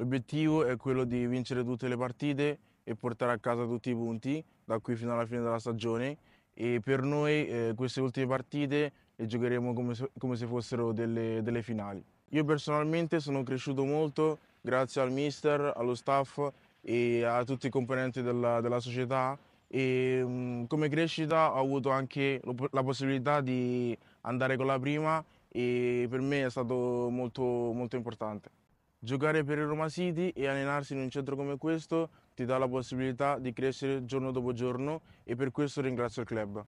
L'obiettivo è quello di vincere tutte le partite e portare a casa tutti i punti da qui fino alla fine della stagione e per noi eh, queste ultime partite le giocheremo come se, come se fossero delle, delle finali. Io personalmente sono cresciuto molto grazie al mister, allo staff e a tutti i componenti della, della società e um, come crescita ho avuto anche la possibilità di andare con la prima e per me è stato molto, molto importante. Giocare per il Roma City e allenarsi in un centro come questo ti dà la possibilità di crescere giorno dopo giorno e per questo ringrazio il club.